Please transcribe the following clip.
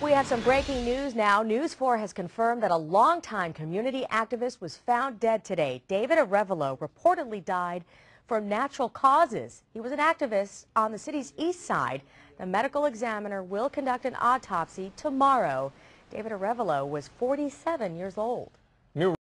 We have some breaking news now. News 4 has confirmed that a longtime community activist was found dead today. David Arevalo reportedly died from natural causes. He was an activist on the city's east side. The medical examiner will conduct an autopsy tomorrow. David Arevalo was 47 years old.